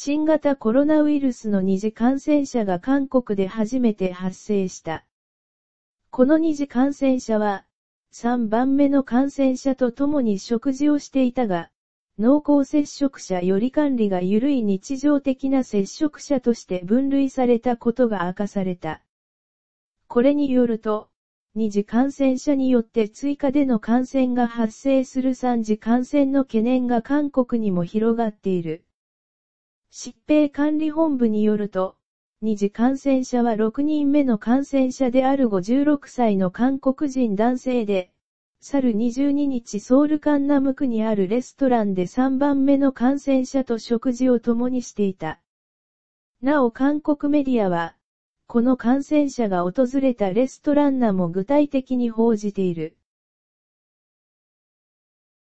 新型コロナウイルスの二次感染者が韓国で初めて発生した。この二次感染者は、3番目の感染者と共に食事をしていたが、濃厚接触者より管理が緩い日常的な接触者として分類されたことが明かされた。これによると、二次感染者によって追加での感染が発生する三次感染の懸念が韓国にも広がっている。疾病管理本部によると、二次感染者は6人目の感染者である56歳の韓国人男性で、去る22日ソウルカンナム区にあるレストランで3番目の感染者と食事を共にしていた。なお韓国メディアは、この感染者が訪れたレストランナも具体的に報じている。